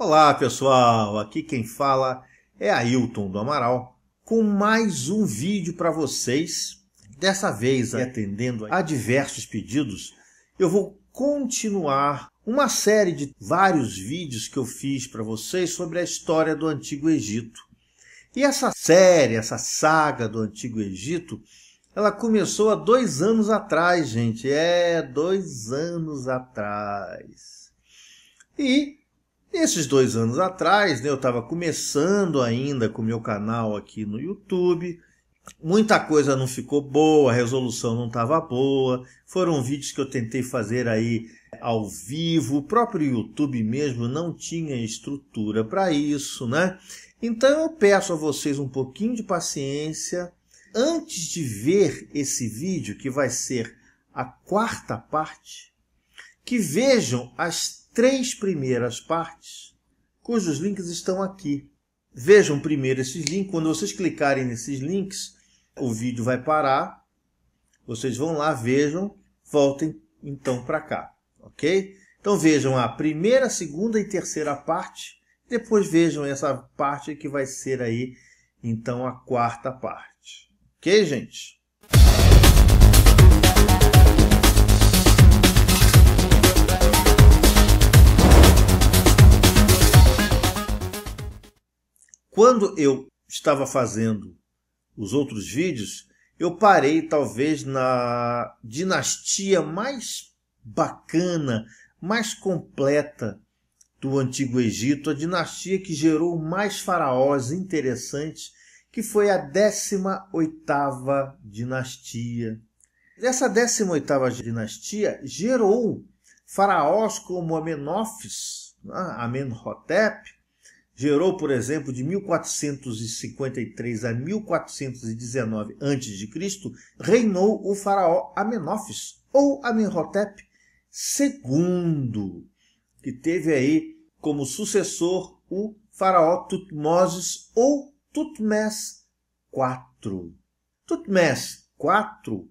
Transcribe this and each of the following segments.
Olá pessoal, aqui quem fala é Ailton do Amaral com mais um vídeo para vocês. Dessa vez, atendendo a diversos pedidos, eu vou continuar uma série de vários vídeos que eu fiz para vocês sobre a história do Antigo Egito. E essa série, essa saga do Antigo Egito, ela começou há dois anos atrás, gente. É, dois anos atrás. E esses dois anos atrás, né, eu estava começando ainda com o meu canal aqui no YouTube. Muita coisa não ficou boa, a resolução não estava boa. Foram vídeos que eu tentei fazer aí ao vivo. O próprio YouTube mesmo não tinha estrutura para isso, né? Então eu peço a vocês um pouquinho de paciência antes de ver esse vídeo que vai ser a quarta parte, que vejam as três primeiras partes, cujos links estão aqui. Vejam primeiro esses links. Quando vocês clicarem nesses links, o vídeo vai parar. Vocês vão lá, vejam, voltem então para cá, ok? Então vejam a primeira, segunda e terceira parte. Depois vejam essa parte que vai ser aí, então, a quarta parte. Ok, gente? Quando eu estava fazendo os outros vídeos, eu parei talvez na dinastia mais bacana, mais completa do Antigo Egito, a dinastia que gerou mais faraós interessantes, que foi a 18ª dinastia. Essa 18ª dinastia gerou faraós como Amenófis, né, Amenhotep, gerou, por exemplo, de 1453 a 1419 a.C., reinou o faraó Amenófis, ou Amenhotep II, que teve aí como sucessor o faraó Tutmoses ou Tutmés IV. Tutmés IV,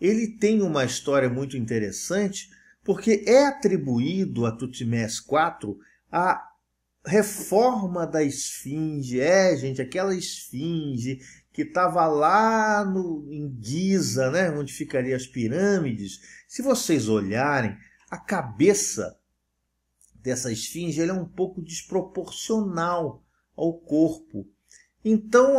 ele tem uma história muito interessante, porque é atribuído a Tutmés IV a reforma da esfinge. É, gente, aquela esfinge que estava lá no, em Giza, né, onde ficariam as pirâmides. Se vocês olharem, a cabeça dessa esfinge é um pouco desproporcional ao corpo. Então,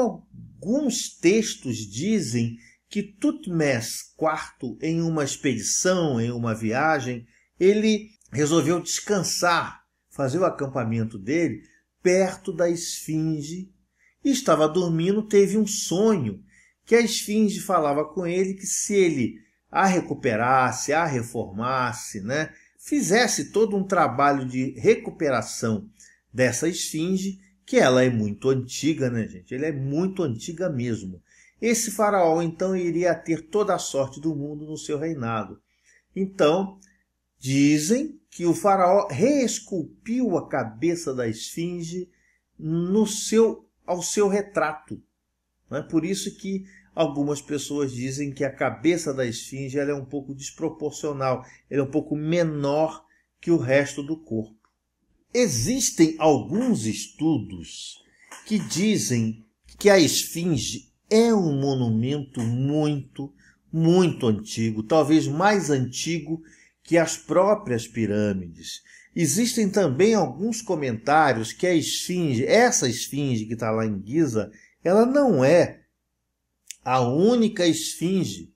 alguns textos dizem que Tutmés IV, em uma expedição, em uma viagem, ele resolveu descansar fazer o acampamento dele perto da esfinge e estava dormindo, teve um sonho que a esfinge falava com ele que se ele a recuperasse, a reformasse, né, fizesse todo um trabalho de recuperação dessa esfinge, que ela é muito antiga, né, gente? Ela é muito antiga mesmo. Esse faraó então iria ter toda a sorte do mundo no seu reinado. Então, Dizem que o faraó reesculpiu a cabeça da esfinge no seu, ao seu retrato. Não é por isso que algumas pessoas dizem que a cabeça da esfinge é um pouco desproporcional, ela é um pouco menor que o resto do corpo. Existem alguns estudos que dizem que a esfinge é um monumento muito, muito antigo, talvez mais antigo que as próprias pirâmides. Existem também alguns comentários que a esfinge, essa esfinge que está lá em Giza, ela não é a única esfinge.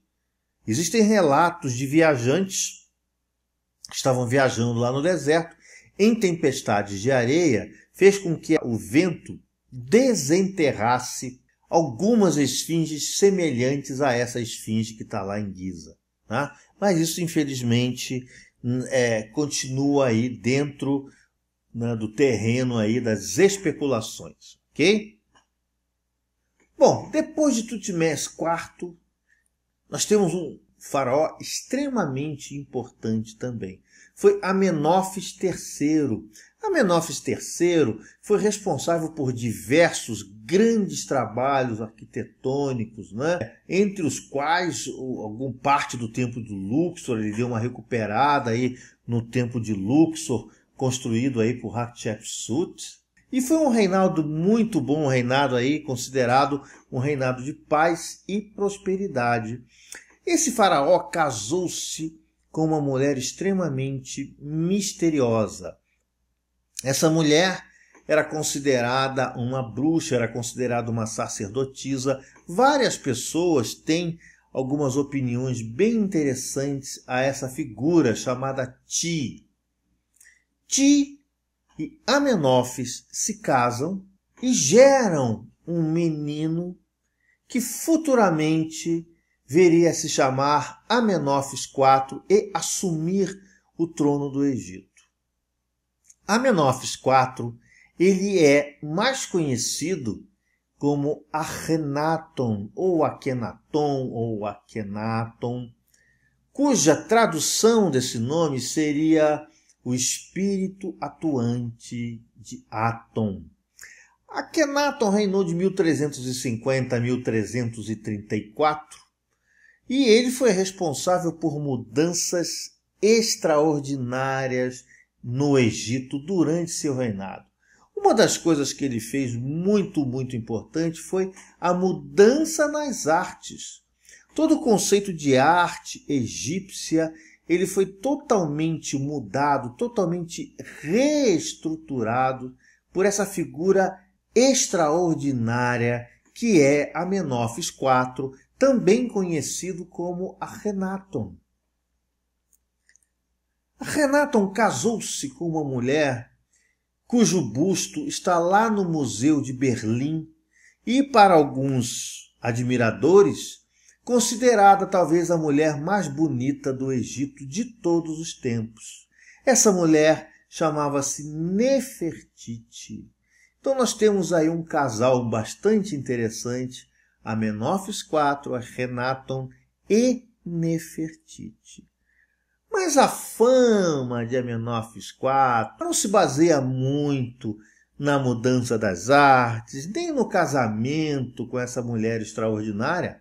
Existem relatos de viajantes que estavam viajando lá no deserto em tempestades de areia, fez com que o vento desenterrasse algumas esfinges semelhantes a essa esfinge que está lá em Giza. Né? Mas isso, infelizmente, é, continua aí dentro né, do terreno aí das especulações, ok? Bom, depois de Tutmés IV, nós temos um faraó extremamente importante também. Foi Amenófis III, Amenófis III foi responsável por diversos grandes trabalhos arquitetônicos, né? entre os quais algum parte do Templo de Luxor, ele deu uma recuperada aí no Templo de Luxor, construído aí por Hatshepsut. E foi um reinado muito bom, um reinado aí considerado um reinado de paz e prosperidade. Esse faraó casou-se com uma mulher extremamente misteriosa. Essa mulher era considerada uma bruxa, era considerada uma sacerdotisa. Várias pessoas têm algumas opiniões bem interessantes a essa figura chamada Ti. Ti e Amenófis se casam e geram um menino que futuramente viria a se chamar Amenófis IV e assumir o trono do Egito. Amenófis IV ele é mais conhecido como Akhenaton ou Akhenaton ou Akhenaton, cuja tradução desse nome seria o espírito atuante de Aton. Akhenaton reinou de 1350 a 1334 e ele foi responsável por mudanças extraordinárias no Egito durante seu reinado. Uma das coisas que ele fez muito, muito importante foi a mudança nas artes. Todo o conceito de arte egípcia, ele foi totalmente mudado, totalmente reestruturado por essa figura extraordinária que é Amenófis IV, também conhecido como Renaton. Renaton casou-se com uma mulher cujo busto está lá no Museu de Berlim e, para alguns admiradores, considerada talvez a mulher mais bonita do Egito de todos os tempos. Essa mulher chamava-se Nefertiti. Então nós temos aí um casal bastante interessante, Amenófis IV, Renaton e Nefertiti. Mas a fama de Amenófis IV não se baseia muito na mudança das artes, nem no casamento com essa mulher extraordinária.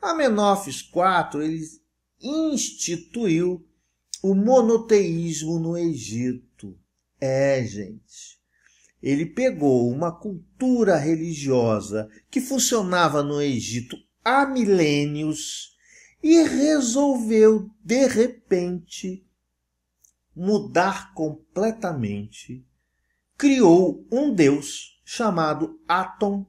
Amenófis IV ele instituiu o monoteísmo no Egito. É, gente. Ele pegou uma cultura religiosa que funcionava no Egito há milênios e resolveu, de repente, mudar completamente. Criou um deus chamado Atom,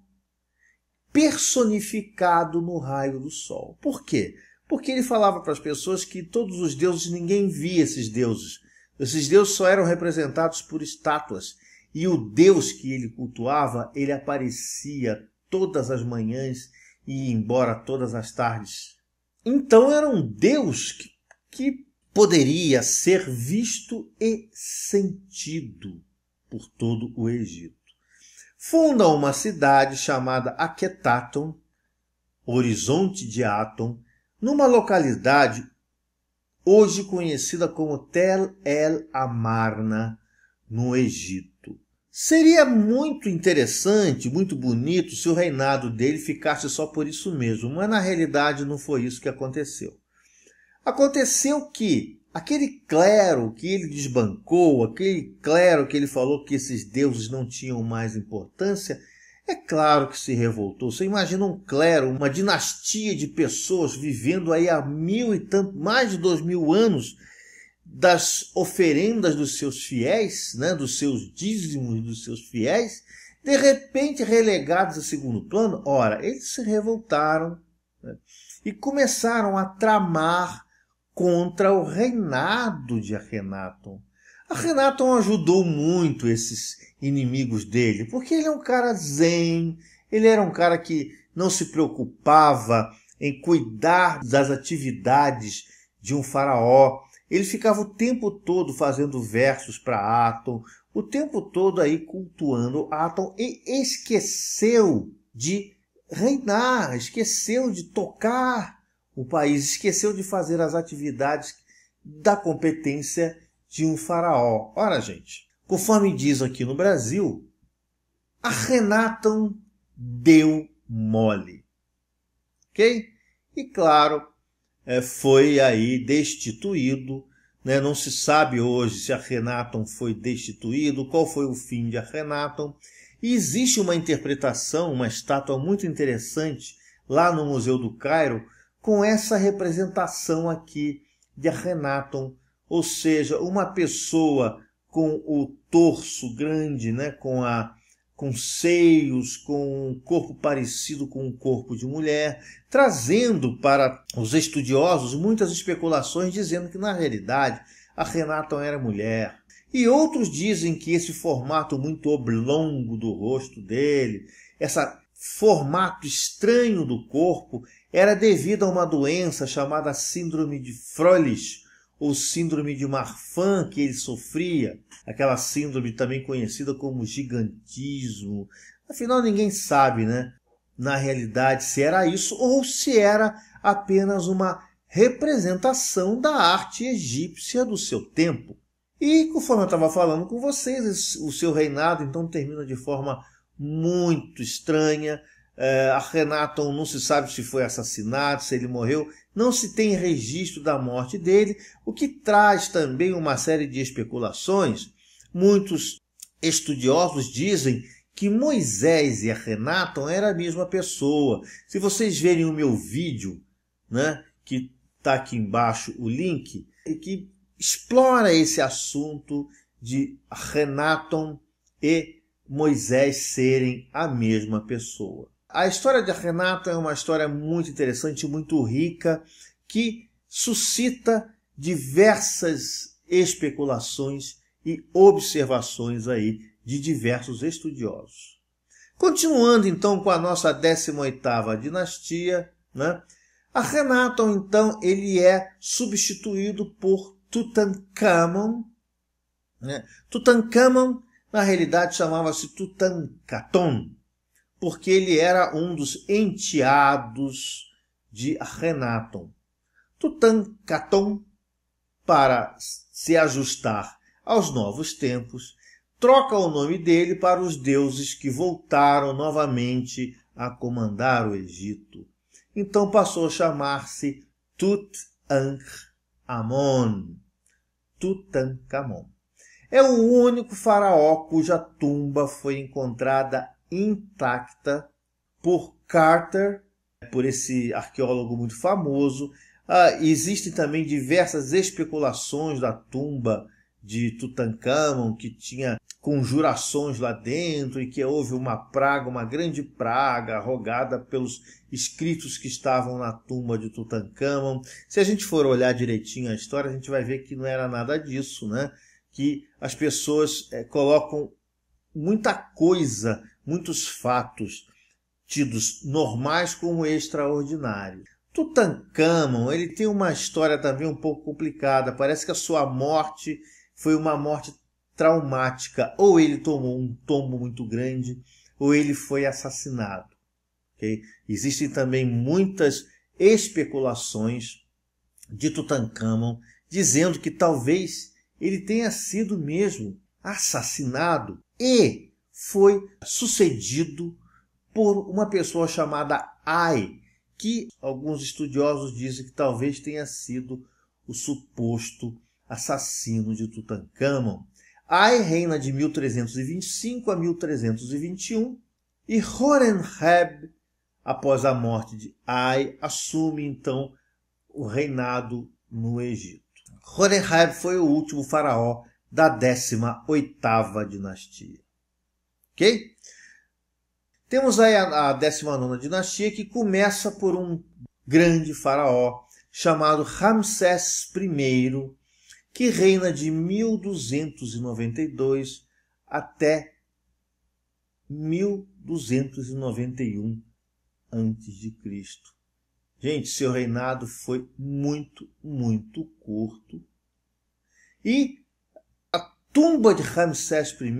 personificado no raio do sol. Por quê? Porque ele falava para as pessoas que todos os deuses ninguém via esses deuses. Esses deuses só eram representados por estátuas. E o deus que ele cultuava, ele aparecia todas as manhãs e ia embora todas as tardes então era um Deus que, que poderia ser visto e sentido por todo o Egito. Funda uma cidade chamada Aquetaton, Horizonte de Aton, numa localidade hoje conhecida como Tel El Amarna, no Egito. Seria muito interessante, muito bonito se o reinado dele ficasse só por isso mesmo, mas na realidade não foi isso que aconteceu. Aconteceu que aquele clero que ele desbancou, aquele clero que ele falou que esses deuses não tinham mais importância, é claro que se revoltou. Você imagina um clero, uma dinastia de pessoas vivendo aí há mil e tanto, mais de dois mil anos, das oferendas dos seus fiéis, né, dos seus dízimos dos seus fiéis, de repente relegados a segundo plano, ora, eles se revoltaram né, e começaram a tramar contra o reinado de Akhenaton. Akhenaton ajudou muito esses inimigos dele, porque ele é um cara zen, ele era um cara que não se preocupava em cuidar das atividades de um faraó, ele ficava o tempo todo fazendo versos para Atom, o tempo todo aí cultuando Atom e esqueceu de reinar, esqueceu de tocar o país, esqueceu de fazer as atividades da competência de um faraó. Ora, gente, conforme diz aqui no Brasil, a Renatam deu mole. Ok? E claro, é, foi aí destituído. Né? Não se sabe hoje se a Renaton foi destituído, qual foi o fim de a Renaton. E existe uma interpretação, uma estátua muito interessante lá no Museu do Cairo com essa representação aqui de Renaton, ou seja, uma pessoa com o torso grande, né, com a com seios, com um corpo parecido com um corpo de mulher, trazendo para os estudiosos muitas especulações dizendo que na realidade a Renata não era mulher. E outros dizem que esse formato muito oblongo do rosto dele, esse formato estranho do corpo, era devido a uma doença chamada Síndrome de Froelich, ou síndrome de Marfan que ele sofria, aquela síndrome também conhecida como gigantismo. Afinal, ninguém sabe, né? Na realidade, se era isso ou se era apenas uma representação da arte egípcia do seu tempo. E conforme eu estava falando com vocês, o seu reinado então termina de forma muito estranha. É, Renaton não se sabe se foi assassinado, se ele morreu não se tem registro da morte dele, o que traz também uma série de especulações. Muitos estudiosos dizem que Moisés e Renato eram a mesma pessoa. Se vocês verem o meu vídeo, né, que está aqui embaixo o link, é que explora esse assunto de Renaton e Moisés serem a mesma pessoa. A história de Renato é uma história muito interessante, muito rica, que suscita diversas especulações e observações aí de diversos estudiosos. Continuando então com a nossa 18ª dinastia, né? A Renato então ele é substituído por Tutankhamon. Né? Tutankhamon na realidade chamava-se Tutankaton porque ele era um dos enteados de Renaton. Tutankhaton, para se ajustar aos novos tempos, troca o nome dele para os deuses que voltaram novamente a comandar o Egito. Então passou a chamar-se Tutankhamon. Tutankhamon. É o único faraó cuja tumba foi encontrada intacta por Carter, por esse arqueólogo muito famoso. Ah, existem também diversas especulações da tumba de Tutankhamon, que tinha conjurações lá dentro e que houve uma praga, uma grande praga, rogada pelos escritos que estavam na tumba de Tutankhamon. Se a gente for olhar direitinho a história, a gente vai ver que não era nada disso, né? Que as pessoas é, colocam muita coisa muitos fatos tidos normais como extraordinários. Tutankhamon, ele tem uma história também um pouco complicada. Parece que a sua morte foi uma morte traumática. Ou ele tomou um tombo muito grande, ou ele foi assassinado. Okay? Existem também muitas especulações de Tutankhamon dizendo que talvez ele tenha sido mesmo assassinado e foi sucedido por uma pessoa chamada Ai, que alguns estudiosos dizem que talvez tenha sido o suposto assassino de Tutankhamon. Ai reina de 1325 a 1321 e Horenheb, após a morte de Ai, assume então o reinado no Egito. Horenheb foi o último faraó da 18ª dinastia. Ok? Temos aí a, 19 dinastia que começa por um grande faraó chamado Ramsés I, que reina de 1292 até 1291 a.C. Gente, seu reinado foi muito, muito curto. E a tumba de Ramsés I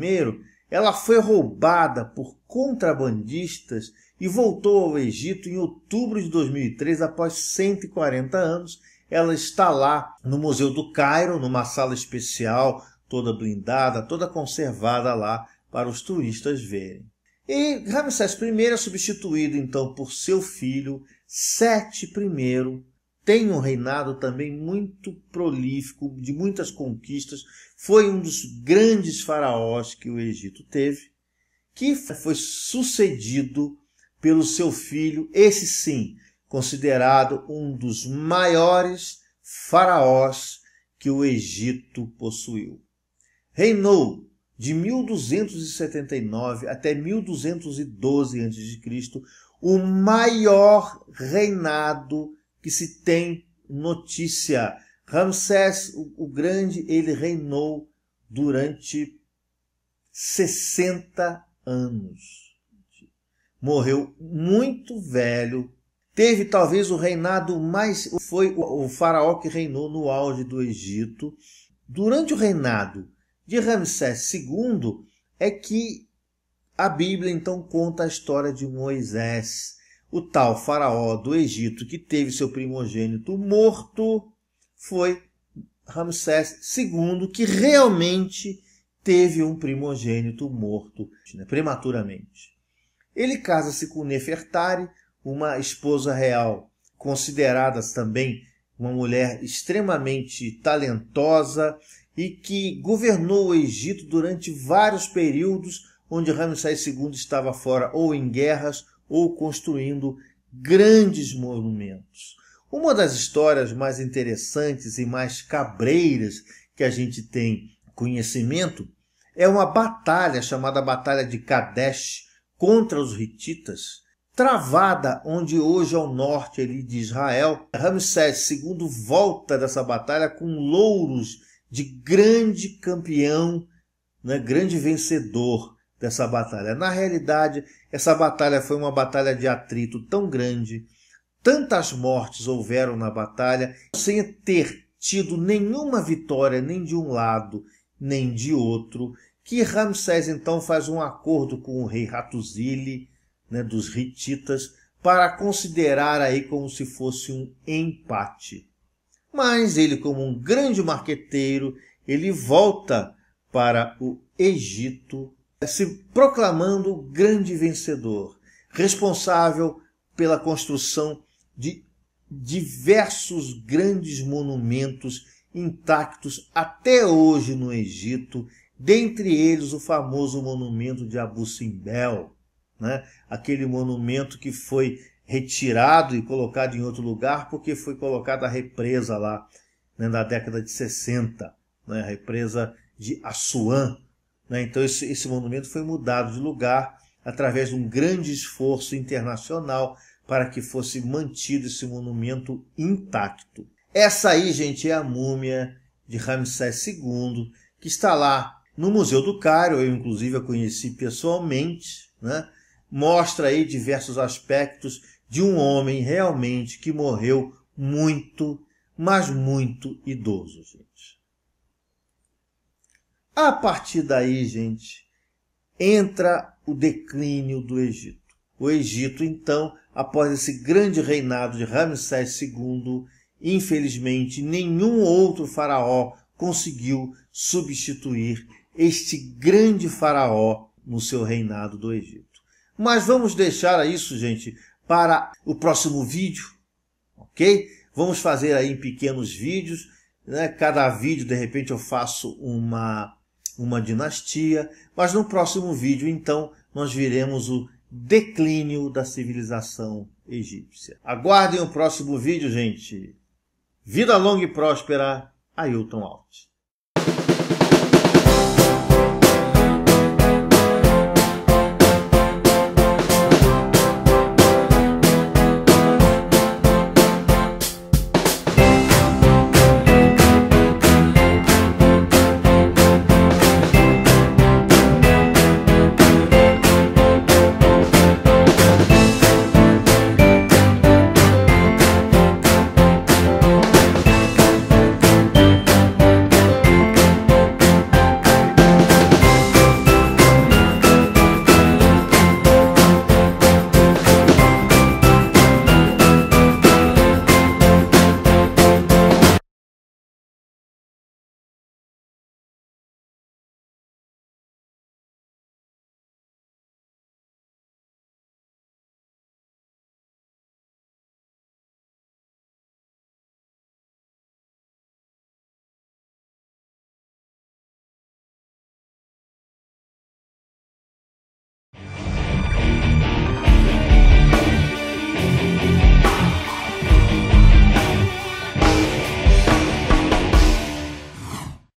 ela foi roubada por contrabandistas e voltou ao Egito em outubro de 2003, após 140 anos. Ela está lá no Museu do Cairo, numa sala especial, toda blindada, toda conservada lá para os turistas verem. E Ramsés I é substituído então por seu filho Sete I, tem um reinado também muito prolífico, de muitas conquistas. Foi um dos grandes faraós que o Egito teve, que foi sucedido pelo seu filho, esse sim, considerado um dos maiores faraós que o Egito possuiu. Reinou de 1279 até 1212 a.C., o maior reinado que se tem notícia. Ramsés, o, Grande, ele reinou durante 60 anos. Morreu muito velho. Teve talvez o reinado mais. Foi o faraó que reinou no auge do Egito. Durante o reinado de Ramsés II, é que a Bíblia então conta a história de Moisés o tal faraó do Egito que teve seu primogênito morto foi Ramsés II, que realmente teve um primogênito morto né, prematuramente. Ele casa-se com Nefertari, uma esposa real, considerada também uma mulher extremamente talentosa e que governou o Egito durante vários períodos onde Ramsés II estava fora ou em guerras ou construindo grandes monumentos. Uma das histórias mais interessantes e mais cabreiras que a gente tem conhecimento é uma batalha chamada Batalha de Kadesh contra os Hititas, travada onde hoje ao norte ali de Israel. Ramsés II volta dessa batalha com louros de grande campeão, né, grande vencedor dessa batalha. Na realidade, essa batalha foi uma batalha de atrito tão grande, tantas mortes houveram na batalha, sem ter tido nenhuma vitória nem de um lado nem de outro, que Ramsés então faz um acordo com o rei Ratuzili, né, dos Hititas, para considerar aí como se fosse um empate. Mas ele, como um grande marqueteiro, ele volta para o Egito se proclamando grande vencedor, responsável pela construção de diversos grandes monumentos intactos até hoje no Egito, dentre eles o famoso monumento de Abu Simbel, né? aquele monumento que foi retirado e colocado em outro lugar porque foi colocada a represa lá né, na década de 60, né? a represa de Assuã, né? Então, esse, esse monumento foi mudado de lugar através de um grande esforço internacional para que fosse mantido esse monumento intacto. Essa aí, gente, é a múmia de Ramsés II, que está lá no Museu do Cairo, eu inclusive a conheci pessoalmente, né? mostra aí diversos aspectos de um homem realmente que morreu muito, mas muito idoso, gente. A partir daí, gente, entra o declínio do Egito. O Egito, então, após esse grande reinado de Ramsés II, infelizmente nenhum outro faraó conseguiu substituir este grande faraó no seu reinado do Egito. Mas vamos deixar isso, gente, para o próximo vídeo, ok? Vamos fazer aí em pequenos vídeos. Né? Cada vídeo, de repente, eu faço uma uma dinastia, mas no próximo vídeo então nós veremos o declínio da civilização egípcia. Aguardem o próximo vídeo, gente. Vida longa e próspera, Ailton Alt.